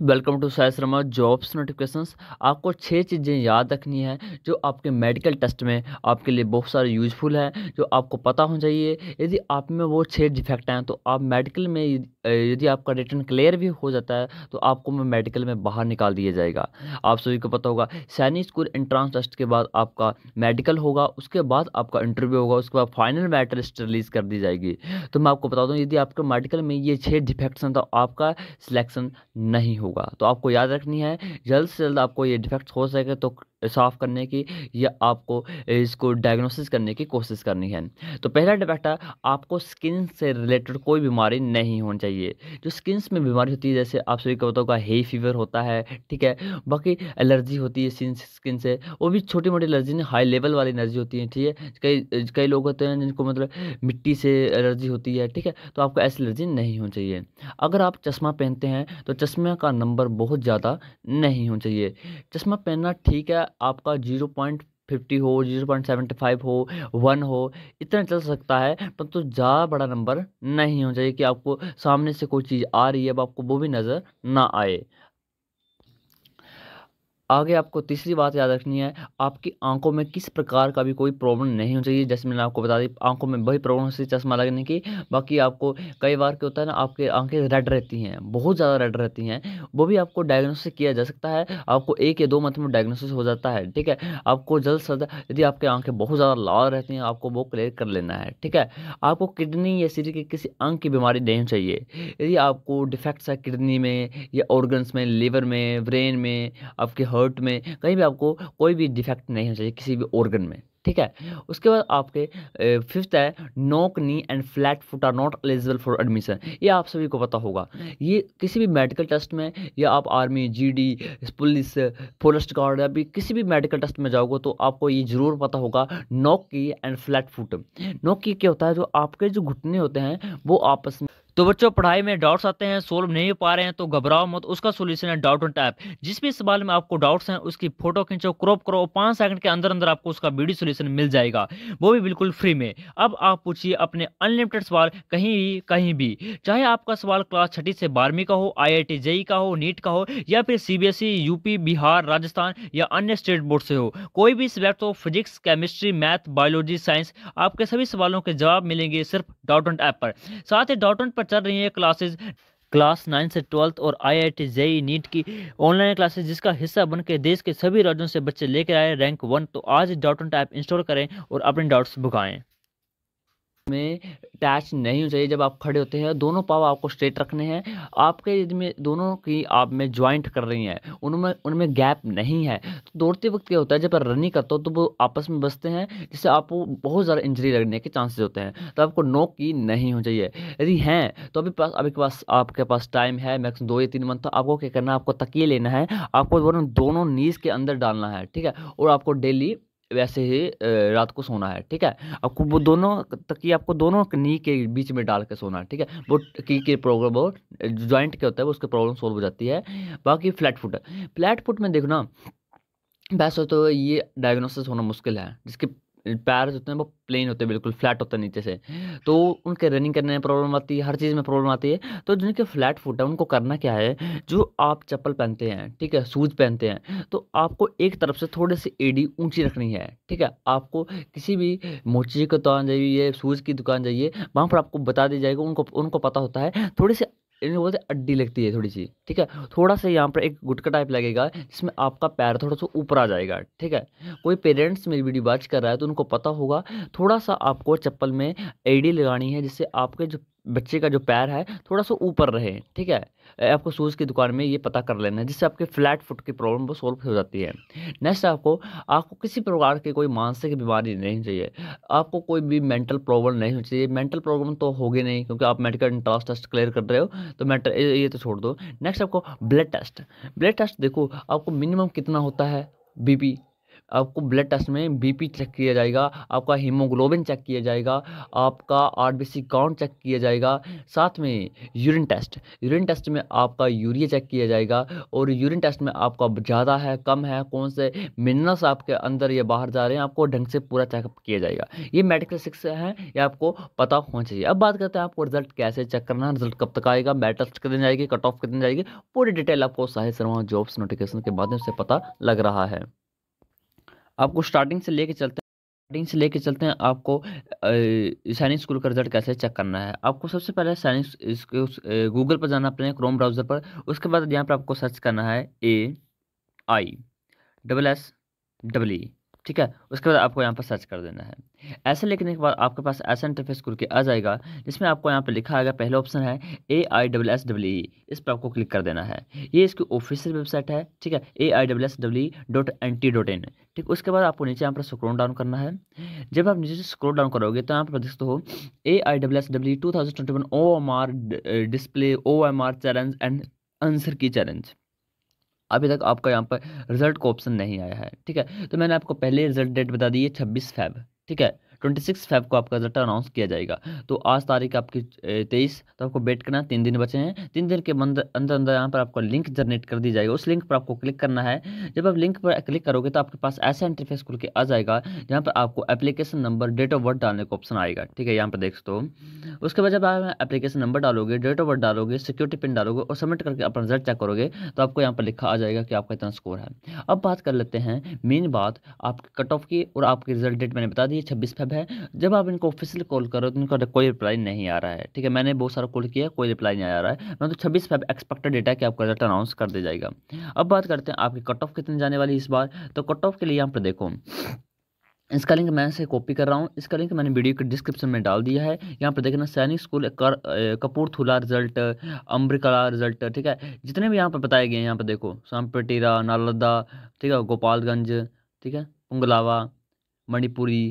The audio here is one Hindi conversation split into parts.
वेलकम टू साइस रमा जॉब्स नोटिफिकेशंस आपको छः चीज़ें याद रखनी है जो आपके मेडिकल टेस्ट में आपके लिए बहुत सारे यूजफुल है जो आपको पता होना चाहिए यदि आप में वो छः डिफेक्ट हैं तो आप मेडिकल में यदि आपका रिटर्न क्लियर भी हो जाता है तो आपको मैं मेडिकल में बाहर निकाल दिया जाएगा आप सभी को पता होगा सैनी स्कूल एंट्रांस टेस्ट के बाद आपका मेडिकल होगा उसके बाद आपका इंटरव्यू होगा उसके बाद फाइनल मैटर लिस्ट रिलीज़ कर दी जाएगी तो मैं आपको बता दूँ यदि आपके मेडिकल में ये छः डिफेक्ट्स हैं तो आपका सिलेक्शन नहीं होगा तो आपको याद रखनी है जल्द से जल्द आपको ये डिफेक्ट हो सके तो साफ़ करने की या आपको इसको डायग्नोसिस करने की कोशिश करनी है तो पहला डिफेक्टा आपको स्किन से रिलेटेड कोई बीमारी नहीं होनी चाहिए जो स्किन में बीमारी होती है जैसे आप सभी कबूतरों का हेई फीवर होता है ठीक है बाकी एलर्जी होती है स्किन स्किन से वो भी छोटी मोटी एलर्जी नहीं हाई लेवल वाली एलर्जी होती है ठीक है कई कई लोग होते हैं जिनको मतलब मिट्टी से एलर्जी होती है ठीक है तो आपको ऐसी एलर्जी नहीं होनी चाहिए अगर आप चश्मा पहनते हैं तो चश्मे का नंबर बहुत ज़्यादा नहीं होना चाहिए चश्मा पहनना ठीक है आपका जीरो पॉइंट फिफ्टी हो जीरो पॉइंट सेवेंटी फाइव हो वन हो इतना चल सकता है परंतु तो ज़्यादा बड़ा नंबर नहीं होना चाहिए कि आपको सामने से कोई चीज़ आ रही है अब आपको वो भी नज़र ना आए आगे आपको तीसरी बात याद रखनी है आपकी आंखों में किस प्रकार का भी कोई प्रॉब्लम नहीं होना चाहिए जैसे मैंने आपको बता दी आंखों में वही प्रॉब्लम होती है चश्मा लगने की बाकी आपको कई बार क्या होता है ना आपके आंखें रेड रहती हैं बहुत ज़्यादा रेड रहती हैं वो भी आपको डायग्नोसिस किया जा सकता है आपको एक या दो मंथ में डायग्नोसिस हो जाता है ठीक है आपको जल्द से जल्द यदि आपकी आंखें बहुत ज़्यादा लाल रहती हैं आपको वो क्लियर कर लेना है ठीक है आपको किडनी या शरीर के किसी अंग की बीमारी नहीं चाहिए यदि आपको डिफेक्ट्स है किडनी में या ऑर्गन्स में लीवर में ब्रेन में आपके हर्ट हर्ट में कहीं भी आपको कोई भी डिफेक्ट नहीं होना चाहिए किसी भी ऑर्गन में ठीक है उसके बाद आपके फिफ्थ है knock knee and flat foot are not eligible for admission ये आप सभी को पता होगा ये किसी भी मेडिकल टेस्ट में या आप army GD police forest guard या भी किसी भी मेडिकल टेस्ट में जाओगे तो आपको ये ज़रूर पता होगा नोक की एंड फ्लैट फुट नोक की क्या होता है जो आपके जो घुटने होते हैं वो आपस में तो बच्चों पढ़ाई में डाउट्स आते हैं सोल्व नहीं हो पा रहे हैं तो घबराओ मत उसका सोल्यूशन है डाउट ऑन टैप जिस भी सवाल में आपको डाउट्स हैं उसकी फोटो खींचो क्रॉप करो पाँच सेकंड के अंदर अंदर आपको उसका वीडियो सोल्यूशन मिल जाएगा वो भी बिल्कुल फ्री में अब आप पूछिए अपने अनलिमिटेड सवाल कहीं भी कहीं भी चाहे आपका सवाल क्लास छठी से बारहवीं का हो आई आई जेई का हो नीट का हो या फिर C UP e, Bihar Rajasthan या अन्य स्टेट बोर्ड से हो कोई भी सब्जेक्ट हो physics chemistry math biology science आपके सभी सवालों के जवाब मिलेंगे सिर्फ डाउट ऑन ऐप पर साथ ही डॉट ऑन पर पर चल रही है क्लासेज क्लास नाइन से ट्वेल्थ और I I T JEE NEET की ऑनलाइन क्लासेस जिसका हिस्सा बनकर देश के सभी राज्यों से बच्चे लेकर आए रैंक वन तो आज डॉट टाइप इंस्टॉल करें और अपने डाउट्स भुगाएं में टैच नहीं होना चाहिए जब आप खड़े होते हैं दोनों पाव आपको स्ट्रेट रखने हैं आपके में दोनों की आप में ज्वाइंट कर रही हैं उनमें उनमें गैप नहीं है तो दौड़ते वक्त क्या होता है जब रनिंग करता हो तो वो आपस में बसते हैं जिससे आपको बहुत ज़्यादा इंजरी लगने के चांसेस होते हैं तो आपको नोक की नहीं होनी चाहिए यदि हैं तो अभी पास अभी के पास आपके पास टाइम है मैक्सिमम दो या तीन मंथ तो आपको क्या करना है आपको तकिए लेना है आपको दोनों नीज़ के अंदर डालना है ठीक है और आपको डेली वैसे ही रात को सोना है ठीक है आपको वो दोनों तकिए आपको दोनों नी के बीच में डाल के सोना है ठीक है वो की के प्रॉब्लम वो ज्वाइंट क्या होता है वो उसकी प्रॉब्लम सोल्व हो जाती है बाकी फ्लैट फुट फ्लैट फुट में देखो ना वैसे तो ये डायग्नोसिस होना मुश्किल है जिसके पैर होते हैं वो प्लेन होते हैं बिल्कुल फ्लैट होते हैं नीचे से तो उनके रनिंग करने में प्रॉब्लम आती है हर चीज़ में प्रॉब्लम आती है तो जिनके फ्लैट फुट है उनको करना क्या है जो आप चप्पल पहनते हैं ठीक है शूज़ पहनते हैं तो आपको एक तरफ से थोड़े से एडी ऊंची रखनी है ठीक है आपको किसी भी मोची की दुकान जाइए शूज़ की दुकान जाइए वहाँ पर आपको बता दिया जाएगा उनको उनको पता होता है थोड़े से इन्हें बोलते हैं अड्डी लगती है थोड़ी सी ठीक है थोड़ा सा यहाँ पर एक गुटका टाइप लगेगा जिसमें आपका पैर थोड़ा सा ऊपर आ जाएगा ठीक है कोई पेरेंट्स मेरी वीडियो वॉच कर रहा है तो उनको पता होगा थोड़ा सा आपको चप्पल में एडी लगानी है जिससे आपके जो बच्चे का जो पैर है थोड़ा सा ऊपर रहे ठीक है आपको शूज़ की दुकान में ये पता कर लेना है जिससे आपके फ्लैट फुट की प्रॉब्लम वो सॉल्व हो जाती है नेक्स्ट आपको आपको किसी प्रकार की कोई मानसिक बीमारी नहीं चाहिए आपको कोई भी मेंटल प्रॉब्लम नहीं होनी चाहिए मेंटल प्रॉब्लम तो होगी नहीं क्योंकि आप मेडिकल इंट्रांस टेस्ट क्लियर कर रहे हो तो मेंटल ये तो छोड़ दो नेक्स्ट आपको ब्लड टेस्ट ब्लड टेस्ट देखो आपको मिनिमम कितना होता है बीपी आपको ब्लड टेस्ट में बीपी चेक किया जाएगा आपका हीमोग्लोबिन चेक किया जाएगा आपका आरबीसी काउंट चेक किया जाएगा साथ में यूरिन टेस्ट यूरिन टेस्ट में आपका यूरिया चेक किया जाएगा और यूरिन टेस्ट में आपका ज़्यादा है कम है कौन से मिनरल्स आपके अंदर या बाहर जा रहे हैं आपको ढंग से पूरा चेकअप किया जाएगा ये मेडिकल सिक्स है ये आपको पता होना चाहिए अब बात करते हैं आपको रिजल्ट कैसे चेक करना है रिजल्ट कब तक आएगा बैट टेस्ट कितने जाएगी कट ऑफ कितने जाएगी पूरी डिटेल आपको साहिद शर्मा जॉब्स नोटिफिकेशन के माध्यम से पता लग रहा है आपको स्टार्टिंग से लेके चलते हैं स्टार्टिंग से लेके चलते हैं आपको साइनिंग स्कूल का रिजल्ट कैसे चेक करना है आपको सबसे पहले साइनिक गूगल पर जाना अपने क्रोम ब्राउज़र पर उसके बाद यहाँ पर आपको सर्च करना है A I double S double E ठीक है उसके बाद आपको यहाँ पर सर्च कर देना है ऐसे लिखने के बाद आपके पास ऐसा इंटरफेस खुल के आ जाएगा जिसमें आपको यहाँ पर लिखा आएगा पहला ऑप्शन है A I W S W E इस पर आपको क्लिक कर देना है ये इसकी ऑफिशियल वेबसाइट है ठीक है A I W S W E dot N T dot in ठीक उसके बाद आपको नीचे यहाँ पर स्क्रोल डाउन करना है जब आप नीचे से स्क्रोल डाउन करोगे तो यहाँ पर देखते हो A I W S W two thousand twenty one O M R display O M R challenge and answer key challenge अभी तक आपका यहाँ पर रिजल्ट का ऑप्शन नहीं आया है ठीक है तो मैंने आपको पहले रिजल्ट डेट बता दी है छब्बीस फैब ठीक है ट्वेंटी सिक्स फाइव को आपका रिजल्ट अनाउंस किया जाएगा तो आज तारीख आपकी तेईस तो आपको वेट करना तीन दिन बचे हैं तीन दिन के अंदर अंदर यहाँ पर आपको लिंक जनरेट कर दी जाएगी उस लिंक पर आपको क्लिक करना है जब आप लिंक पर क्लिक करोगे तो आपके पास ऐसा इंटरफेस खुल के आ जाएगा जहाँ पर आपको application number date of birth डालने का ऑप्शन आएगा ठीक है यहाँ पर देख सकते उसके बाद जब आप एप्लीकेशन नंबर डालोगे डेट ऑफ बर्थ डालोगे सिक्योरिटी पिन डालोगे और सबमिट करके अपना रिजल्ट चेक करोगे तो आपको यहाँ पर लिखा आ जाएगा कि आपका इतना स्कोर है अब बात कर लेते हैं मेन बात आपके कट ऑफ की और आपके रिजल्ट डेट मैंने बता दी छब्बीस फेब इंपॉर्टेंट है जब आप इनको ऑफिशियल कॉल करो तो इनका तो कोई रिप्लाई नहीं आ रहा है ठीक है मैंने बहुत सारा कॉल किया कोई रिप्लाई नहीं आ रहा है मैं तो छब्बीस फेब एक्सपेक्टेड डेटा कि आपका रिजल्ट अनाउंस कर दिया जाएगा अब बात करते हैं आपकी कट ऑफ कितनी जाने वाली इस बार तो कट ऑफ के लिए यहाँ पर देखो इसका लिंक मैं से कॉपी कर रहा हूँ इसका लिंक मैंने वीडियो के डिस्क्रिप्शन में डाल दिया है यहाँ पर देखना सैनिक स्कूल कर, कपूरथुला रिजल्ट अम्बरिकला रिजल्ट ठीक है जितने भी यहाँ पर बताए गए हैं यहाँ पर देखो सांपटीरा नालदा ठीक है गोपालगंज ठीक है पुंगलावा मणिपुरी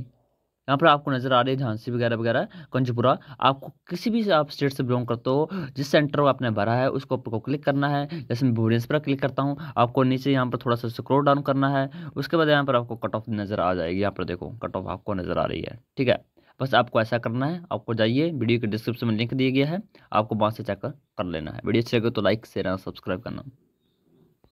यहाँ पर आपको नजर आ रही है झांसी वगैरह वगैरह कंजपुरा आपको किसी भी आप स्टेट से बिलोंग करते हो जिस सेंटर को आपने भरा है उसको आपको क्लिक करना है जैसे मैं भुवनेश पर क्लिक करता हूँ आपको नीचे यहाँ पर थोड़ा सा स्क्रोल डाउन करना है उसके बाद यहाँ पर आपको कट ऑफ नजर आ जाएगी यहाँ पर देखो कट ऑफ आपको नजर आ रही है ठीक है बस आपको ऐसा करना है आपको जाइए वीडियो के डिस्क्रिप्शन में लिंक दिया गया है आपको वहाँ से चेक कर लेना है वीडियो अच्छी लगे तो लाइक शेयर और सब्सक्राइब करना